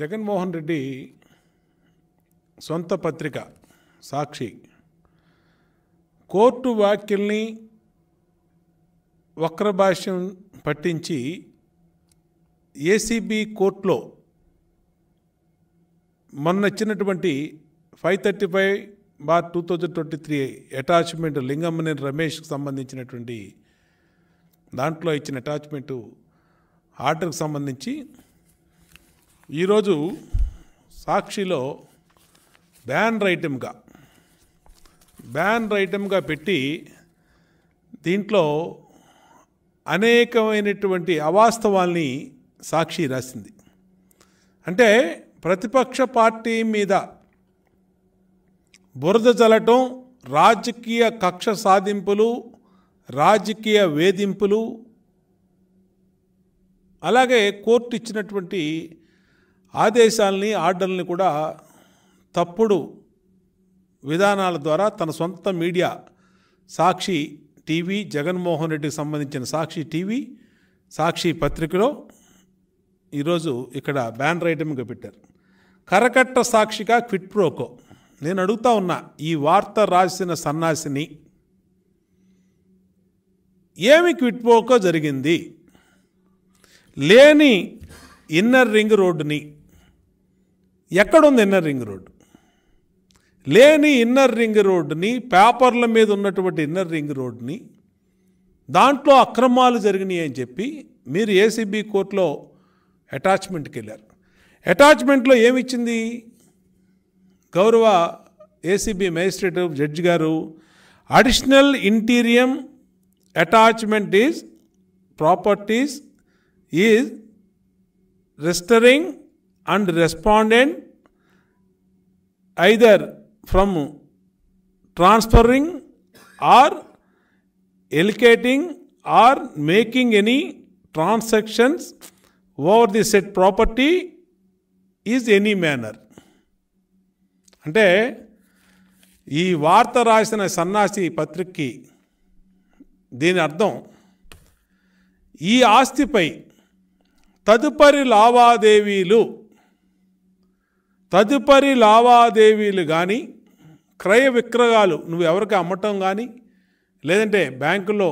జగన్మోహన్ రెడ్డి సొంత పత్రిక సాక్షి కోర్టు వ్యాఖ్యల్ని వక్రభాష్యం పట్టించి ఏసీబీ కోర్టులో మొన్న five thirty five bar two thousand twenty three attachment లింగమ్మని రమేష్కి సంబంధించినటువంటి దాంట్లో ఇచ్చిన అటాచ్మెంటు ఆర్డర్కి సంబంధించి ఈరోజు సాక్షిలో బ్యాన్ రైటమ్గా బ్యాన్ రైటమ్గా పెట్టి దీంట్లో అనేకమైనటువంటి అవాస్తవాల్ని సాక్షి రాసింది అంటే ప్రతిపక్ష పార్టీ మీద బురద చల్లటం రాజకీయ కక్ష సాధింపులు రాజకీయ వేధింపులు అలాగే కోర్టు ఇచ్చినటువంటి ఆదేశాలని ఆర్డర్ని కూడా తప్పుడు విధానాల ద్వారా తన సొంత మీడియా సాక్షి టీవీ జగన్మోహన్ రెడ్డికి సంబంధించిన సాక్షి టీవీ సాక్షి పత్రికలో ఈరోజు ఇక్కడ బ్యాన్ రైటమ్గా పెట్టారు కరకట్ట సాక్షిగా క్విట్ ప్రోకో నేను అడుగుతా ఉన్నా ఈ వార్త రాసిన సన్నాసిని ఏమి క్విట్ ప్రోకో జరిగింది లేని ఇన్నర్ రింగ్ రోడ్డుని ఎక్కడుంది ఇన్నర్ రింగ్ రోడ్డు లేని ఇన్నర్ రింగ్ రోడ్డుని పేపర్ల మీద ఉన్నటువంటి ఇన్నర్ రింగ్ రోడ్డుని దాంట్లో అక్రమాలు జరిగినాయి అని చెప్పి మీరు ఏసీబీ కోర్టులో అటాచ్మెంట్కి వెళ్ళారు అటాచ్మెంట్లో ఏమిచ్చింది గౌరవ ఏసీబీ మేజిస్ట్రేట్ జడ్జి గారు additional interim attachment is properties is restraining and respondent either from transferring or allocating or making any transactions over the said property is any manner అంటే ఈ వార్త రాసిన సన్నాసి పత్రికకి దీని అర్థం ఈ ఆస్తిపై తదుపరి లావాదేవీలు తదుపరి లావాదేవీలు కానీ క్రయ విక్రయాలు నువ్వు ఎవరికి అమ్మటం కానీ లేదంటే బ్యాంకులో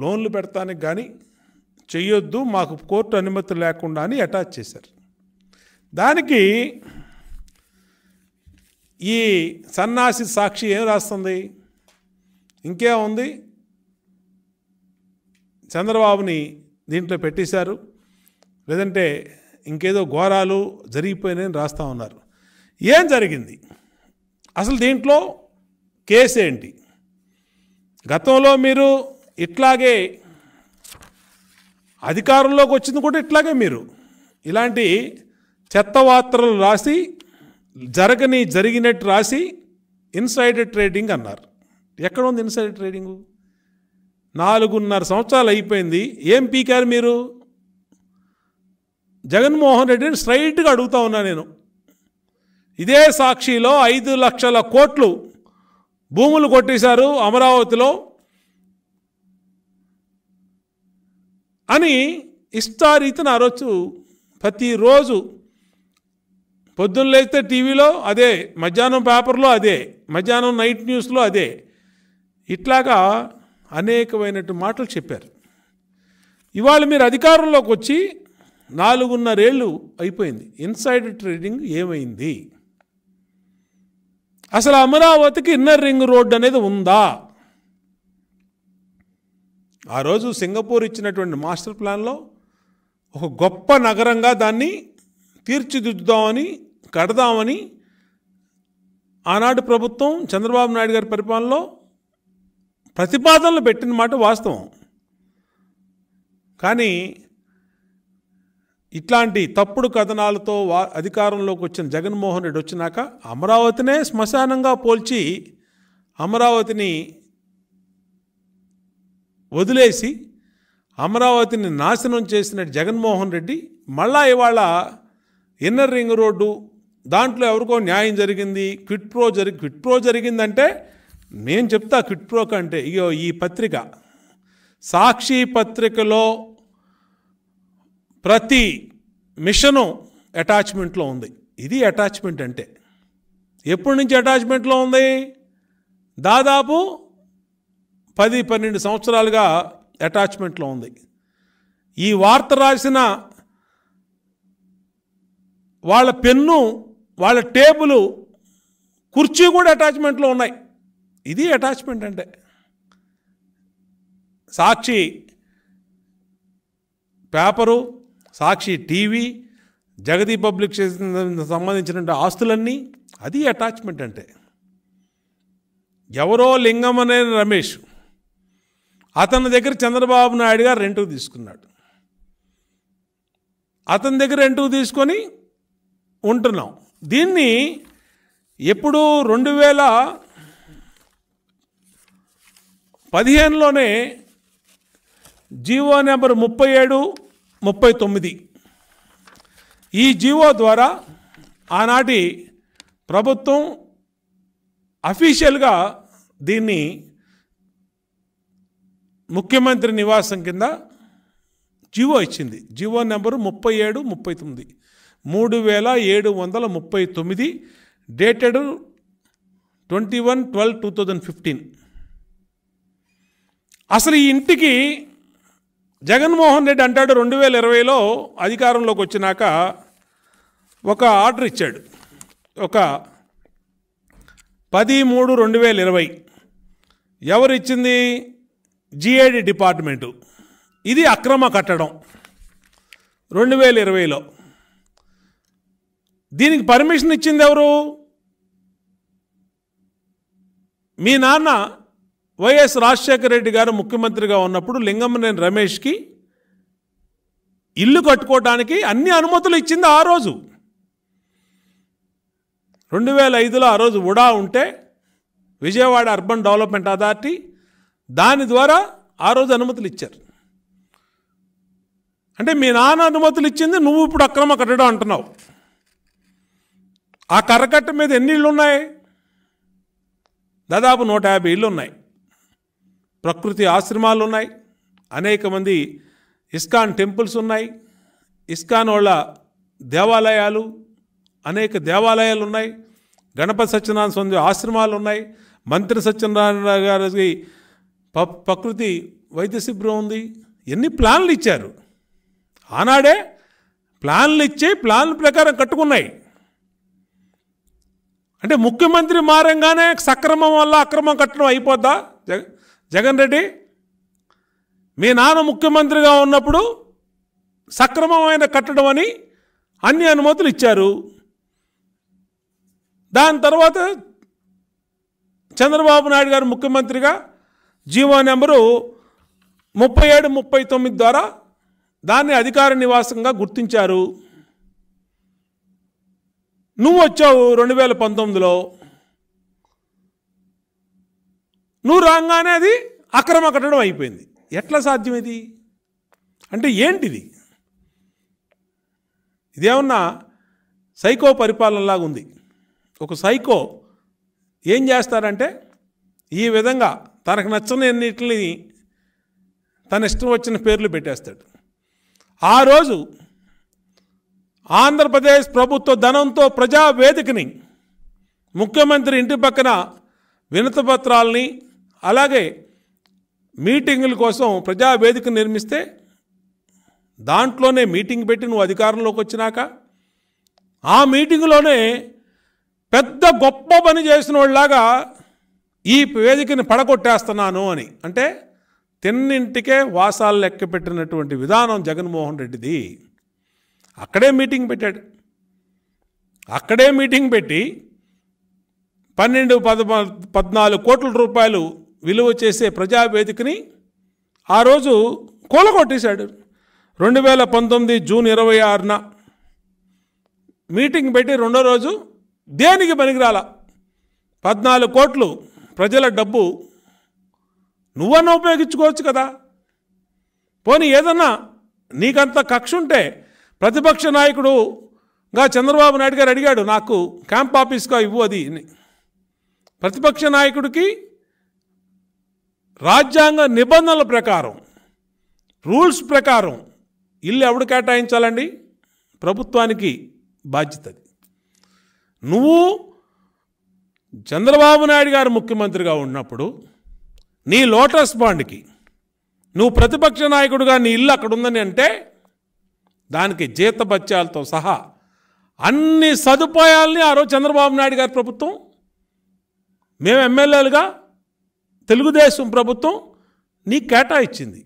లోన్లు పెడతానికి కానీ చెయ్యొద్దు మాకు కోర్టు అనుమతి లేకుండా అని అటాచ్ చేశారు దానికి ఈ సన్నాసి సాక్షి ఏం రాస్తుంది ఇంకేముంది చంద్రబాబుని దీంట్లో పెట్టేశారు లేదంటే ఇంకేదో ఘోరాలు జరిగిపోయినాయని రాస్తూ ఉన్నారు ఏం జరిగింది అసలు దీంట్లో కేసు ఏంటి గతంలో మీరు ఇట్లాగే అధికారంలోకి వచ్చింది కూడా ఇట్లాగే మీరు ఇలాంటి చెత్త రాసి జరగని జరిగినట్టు రాసి ఇన్సైడ్ ట్రేడింగ్ అన్నారు ఎక్కడ ఉంది ఇన్సైడ్ ట్రేడింగు నాలుగున్నర సంవత్సరాలు అయిపోయింది ఏం పీకారు మీరు జగన్మోహన్ రెడ్డిని స్ట్రైట్గా అడుగుతా ఉన్నా నేను ఇదే సాక్షిలో ఐదు లక్షల కోట్లు భూములు కొట్టేశారు అమరావతిలో అని ఇస్తా ఆ రోజు ప్రతిరోజు పొద్దున్న లేస్తే టీవీలో అదే మధ్యాహ్నం పేపర్లో అదే మధ్యాహ్నం నైట్ న్యూస్లో అదే ఇట్లాగా అనేకమైనటువంటి మాటలు చెప్పారు ఇవాళ మీరు అధికారంలోకి వచ్చి నాలుగున్నరేళ్ళు అయిపోయింది ఇన్సైడ్ ట్రేడింగ్ ఏమైంది అసలు అమరావతికి ఇన్నర్ రింగ్ రోడ్ అనేది ఉందా ఆ రోజు సింగపూర్ ఇచ్చినటువంటి మాస్టర్ ప్లాన్లో ఒక గొప్ప నగరంగా దాన్ని తీర్చిదిద్దుదామని కడదామని ఆనాడు ప్రభుత్వం చంద్రబాబు నాయుడు గారి పరిపాలనలో ప్రతిపాదనలు పెట్టిన మాట వాస్తవం కానీ ఇట్లాంటి తప్పుడు కథనాలతో వా అధికారంలోకి వచ్చిన జగన్మోహన్ రెడ్డి వచ్చినాక అమరావతినే శ్మశానంగా పోల్చి అమరావతిని వదిలేసి అమరావతిని నాశనం చేసిన జగన్మోహన్ రెడ్డి మళ్ళా ఇవాళ ఇన్నర్ రింగ్ రోడ్డు దాంట్లో ఎవరికో న్యాయం జరిగింది క్విట్ ప్రో జరిగి క్విట్ ప్రో జరిగిందంటే నేను చెప్తా క్విట్ ప్రో కంటే ఇగో ఈ పత్రిక సాక్షి పత్రికలో ప్రతి మిషను అటాచ్మెంట్లో ఉంది ఇది అటాచ్మెంట్ అంటే ఎప్పటి నుంచి అటాచ్మెంట్లో ఉంది దాదాపు పది పన్నెండు సంవత్సరాలుగా అటాచ్మెంట్లో ఉంది ఈ వార్త రాసిన వాళ్ళ పెన్ను వాళ్ళ టేబులు కుర్చీ కూడా అటాచ్మెంట్లో ఉన్నాయి ఇది అటాచ్మెంట్ అంటే Sakshi paper Sakshi TV Jagati public సంబంధించిన ఆస్తులన్నీ అది అటాచ్మెంట్ అంటే ఎవరో లింగం అనే రమేష్ అతని దగ్గర చంద్రబాబు నాయుడు గారు రెంటుకు తీసుకున్నాడు అతని దగ్గర రెంటుకు తీసుకొని ఉంటున్నాం దీన్ని ఎప్పుడు రెండు వేల పదిహేనులోనే జీవో నెంబర్ ముప్పై ఏడు ముప్పై తొమ్మిది ఈ జీవో ద్వారా ఆనాటి ప్రభుత్వం అఫీషియల్గా దీన్ని ముఖ్యమంత్రి నివాసం కింద జీవో ఇచ్చింది జివో నెంబరు ముప్పై ఏడు ముప్పై తొమ్మిది మూడు వేల ఏడు వందల ముప్పై తొమ్మిది dated twenty one twelve two thousand fifteen అసలు ఈ ఇంటికి జగన్మోహన్ రెడ్డి అంటాడు రెండు వేల ఇరవైలో అధికారంలోకి వచ్చినాక ఒక ఆర్డర్ ఇచ్చాడు ఒక పది మూడు రెండు వేల ఇరవై ఎవరు ఇచ్చింది జిఐడి డిపార్ట్మెంటు ఇది అక్రమ కట్టడం రెండు వేల ఇరవైలో దీనికి పర్మిషన్ ఇచ్చింది ఎవరు మీ నాన్న వైఎస్ రాజశేఖర రెడ్డి గారు ముఖ్యమంత్రిగా ఉన్నప్పుడు లింగమనేని రమేష్కి ఇల్లు కట్టుకోవడానికి అన్ని అనుమతులు ఇచ్చింది ఆ రోజు రెండు వేల ఐదులో ఆ రోజు ఉడా ఉంటే విజయవాడ అర్బన్ డెవలప్మెంట్ అథారిటీ దాని ద్వారా ఆ రోజు అనుమతులు ఇచ్చారు అంటే మీ నాన్న అనుమతులు ఇచ్చింది నువ్వు ఇప్పుడు అక్రమ కట్టడం అంటున్నావు ఆ కర్రకట్ట మీద ఎన్ని ఇళ్ళు ఉన్నాయి దాదాపు నూట యాభై ఇళ్ళు ఉన్నాయి ప్రకృతి ఆశ్రమాలు ఉన్నాయి అనేక మంది ఇస్కాన్ టెంపుల్స్ ఉన్నాయి ఇస్కాన్ వాళ్ళ దేవాలయాలు అనేక దేవాలయాలు ఉన్నాయి గణపతి సత్యనారాయణ స్వామి ఆశ్రమాలు ఉన్నాయి మంత్రి సత్యనారాయణ గారికి ప్రకృతి వైద్య శిబిరం ఉంది ఎన్ని ప్లాన్లు ఇచ్చారు ఆనాడే ప్లాన్లు ఇచ్చి ప్లాన్ల ప్రకారం కట్టుకున్నాయి అంటే ముఖ్యమంత్రి మారంగానే సక్రమం వల్ల అక్రమం కట్టడం అయిపోద్దా జగన్ జగన్ రెడ్డి మీ నాన్న ముఖ్యమంత్రిగా ఉన్నప్పుడు సక్రమమైన కట్టడం అని అన్ని అనుమతులు ఇచ్చారు దాని తర్వాత చంద్రబాబు నాయుడు గారు ముఖ్యమంత్రిగా జీవో నెంబరు ముప్పై ఏడు ముప్పై తొమ్మిది ద్వారా దాన్ని అధికార నివాసంగా గుర్తించారు నువ్వు వచ్చావు రెండు వేల పంతొమ్మిదిలో నువ్వు రాగానే అది అక్రమ కట్టడం అయిపోయింది ఎట్లా సాధ్యం ఇది అంటే ఏంటిది ఇదేమన్నా సైకో పరిపాలనలాగా ఉంది ఒక సైకో ఏం చేస్తారంటే ఈ విధంగా తనకు నచ్చని అన్నిటిని తన ఇష్టం వచ్చిన పేర్లు పెట్టేస్తాడు ఆ రోజు ఆంధ్రప్రదేశ్ ప్రభుత్వ ధనంతో ప్రజావేదికని ముఖ్యమంత్రి ఇంటి పక్కన వినతిపత్రాలని అలాగే మీటింగుల కోసం ప్రజావేదిక నిర్మిస్తే దాంట్లోనే మీటింగ్ పెట్టి నువ్వు అధికారంలోకి వచ్చినాక ఆ మీటింగ్లోనే పెద్ద గొప్ప పని చేసిన వాళ్ళలాగా ఈ వేదికని పడగొట్టేస్తున్నాను అని అంటే తిన్నింటికే వాసాలు లెక్క పెట్టినటువంటి విధానం జగన్మోహన్ రెడ్డిది అక్కడే మీటింగ్ పెట్టాడు అక్కడే మీటింగ్ పెట్టి పన్నెండు పద పద్నాలుగు కోట్ల రూపాయలు విలువ చేసే ప్రజావేదికని ఆ రోజు కూలగొట్టేశాడు రెండు వేల పంతొమ్మిది జూన్ ఇరవై ఆరున మీటింగ్ పెట్టి రెండో రోజు దేనికి పనికిరాల పద్నాలుగు కోట్లు ప్రజల డబ్బు నువ్వన్నా ఉపయోగించుకోవచ్చు కదా పోనీ ఏదన్నా నీకంత కక్ష ఉంటే ప్రతిపక్ష నాయకుడుగా చంద్రబాబు నాయుడు గారు అడిగాడు నాకు క్యాంప్ ఆఫీస్గా ఇవ్వు అది ప్రతిపక్ష నాయకుడికి రాజ్యాంగ నిబంధనల ప్రకారం రూల్స్ ప్రకారం ఇల్లు ఎవడు కేటాయించాలండి ప్రభుత్వానికి బాధ్యత నువ్వు చంద్రబాబు నాయుడు గారు ముఖ్యమంత్రిగా ఉన్నప్పుడు నీ లోటస్ బాండ్కి నువ్వు ప్రతిపక్ష నాయకుడుగా నీ ఇల్లు అక్కడ ఉందని అంటే దానికి జీతబత్యాలతో సహా అన్ని సదుపాయాల్ని ఆ రోజు చంద్రబాబు నాయుడు గారి ప్రభుత్వం మేము ఎమ్మెల్యేలుగా తెలుగుదేశం ప్రభుత్వం నీకు కేటాయించింది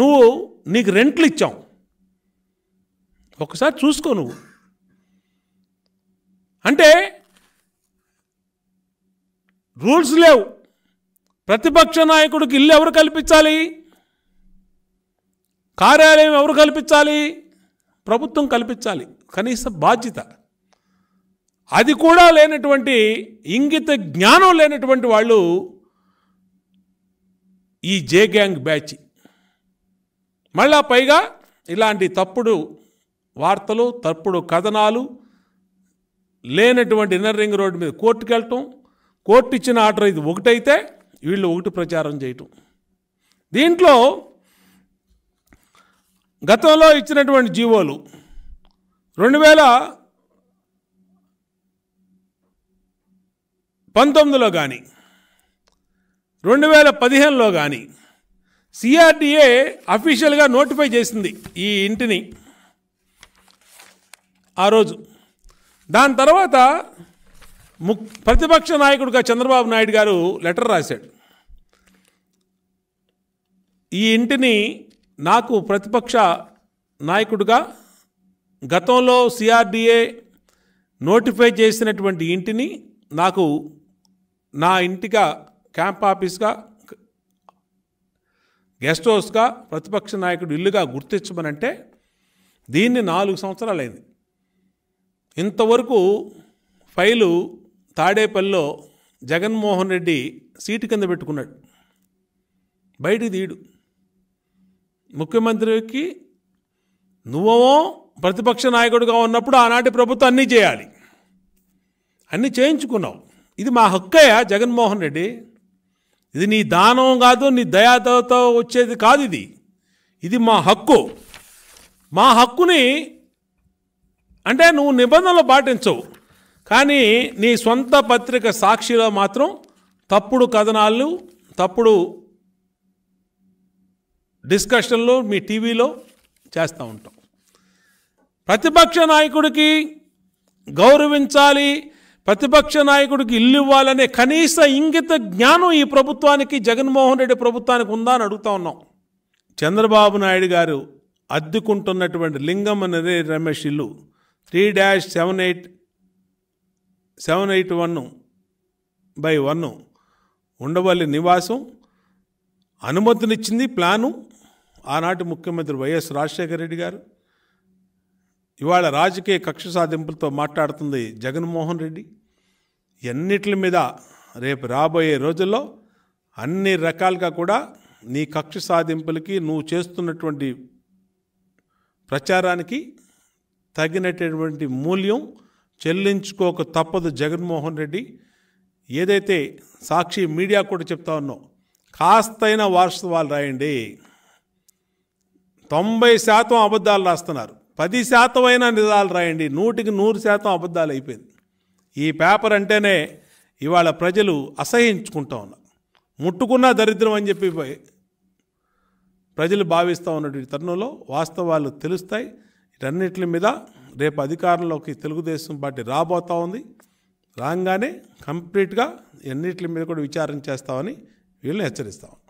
నువ్వు నీకు రెంట్లు ఇచ్చావు ఒకసారి చూసుకో నువ్వు అంటే రూల్స్ లేవు ప్రతిపక్ష నాయకుడికి ఇల్లు ఎవరు కల్పించాలి కార్యాలయం ఎవరు కల్పించాలి ప్రభుత్వం కల్పించాలి కనీస బాధ్యత అది కూడా లేనటువంటి ఇంగిత జ్ఞానం లేనటువంటి వాళ్ళు ఈ జే గ్యాంగ్ బ్యాచ్ మళ్ళా పైగా ఇలాంటి తప్పుడు వార్తలు తప్పుడు కథనాలు లేనటువంటి ఇన్నర్ రింగ్ రోడ్డు మీద కోర్టుకు వెళ్ళటం కోర్టు ఇచ్చిన ఆర్డర్ ఇది ఒకటైతే వీళ్ళు ఒకటి ప్రచారం చేయటం దీంట్లో గతంలో ఇచ్చినటువంటి జీవోలు రెండు వేల పంతొమ్మిదిలో కానీ రెండు వేల పదిహేనులో కానీ సిఆర్డిఏ అఫీషియల్గా నోటిఫై చేసింది ఈ ఇంటిని ఆ రోజు దాని తర్వాత ముక్ ప్రతిపక్ష నాయకుడుగా చంద్రబాబు నాయుడు గారు లెటర్ రాశాడు ఈ ఇంటిని నాకు ప్రతిపక్ష నాయకుడిగా గతంలో సిఆర్డిఏ నోటిఫై చేసినటువంటి ఇంటిని నాకు నా ఇంటిగా క్యాంప్ ఆఫీస్గా గెస్ట్ హౌస్గా ప్రతిపక్ష నాయకుడు ఇల్లుగా గుర్తించమనంటే దీన్ని నాలుగు సంవత్సరాలైంది ఇంతవరకు ఫైలు తాడేపల్లిలో జగన్మోహన్ రెడ్డి సీటు కింద పెట్టుకున్నాడు బయటికి తీయడు ముఖ్యమంత్రికి నువ్వేమో ప్రతిపక్ష నాయకుడిగా ఉన్నప్పుడు ఆనాటి ప్రభుత్వం అన్నీ చేయాలి అన్నీ చేయించుకున్నావు ఇది మా హక్కయ్య జగన్మోహన్ రెడ్డి ఇది నీ దానం కాదు నీ దయాతో వచ్చేది కాదు ఇది ఇది మా హక్కు మా హక్కుని అంటే నువ్వు నిబంధనలు పాటించవు కానీ నీ సొంత పత్రిక సాక్షిలో మాత్రం తప్పుడు కథనాలు తప్పుడు డిస్కషన్లు మీ టీవీలో చేస్తూ ఉంటాం ప్రతిపక్ష నాయకుడికి గౌరవించాలి ప్రతిపక్ష నాయకుడికి ఇల్లు ఇవ్వాలనే కనీస ఇంగిత జ్ఞానం ఈ ప్రభుత్వానికి జగన్మోహన్ రెడ్డి ప్రభుత్వానికి ఉందా అని అడుగుతా ఉన్నాం చంద్రబాబు నాయుడు గారు అద్దుకుంటున్నటువంటి లింగం అనే రమేష్ ఇల్లు three dash seven eight seven eight one by one Undavalli నివాసం అనుమతినిచ్చింది ప్లాను ఆనాటి ముఖ్యమంత్రి వైఎస్ రాజశేఖర రెడ్డి గారు ఇవాళ రాజకీయ కక్ష సాధింపులతో మాట్లాడుతుంది జగన్మోహన్ రెడ్డి ఎన్నిటి మీద రేపు రాబోయే రోజుల్లో అన్ని రకాలుగా కూడా నీ కక్ష సాధింపులకి నువ్వు చేస్తున్నటువంటి ప్రచారానికి తగినటువంటి మూల్యం చెల్లించుకోక తప్పదు జగన్మోహన్ రెడ్డి ఏదైతే సాక్షి మీడియా కూడా చెప్తా ఉన్నావు కాస్తైన వాస్తవాలు రాయండి తొంభై శాతం అబద్ధాలు రాస్తున్నారు పది శాతం అయినా నిజాలు రాయండి నూటికి నూరు శాతం అబద్ధాలు అయిపోయింది ఈ పేపర్ అంటేనే ఇవాళ ప్రజలు అసహించుకుంటా ఉన్నారు ముట్టుకున్నా దరిద్రం అని చెప్పి ప్రజలు భావిస్తూ ఉన్నటువంటి తరుణంలో వాస్తవాలు తెలుస్తాయి ఇటన్నిటి మీద రేపు అధికారంలోకి తెలుగుదేశం పార్టీ రాబోతూ ఉంది రాగానే కంప్లీట్గా ఎన్నిటి మీద కూడా విచారణ చేస్తామని వీళ్ళని హెచ్చరిస్తాం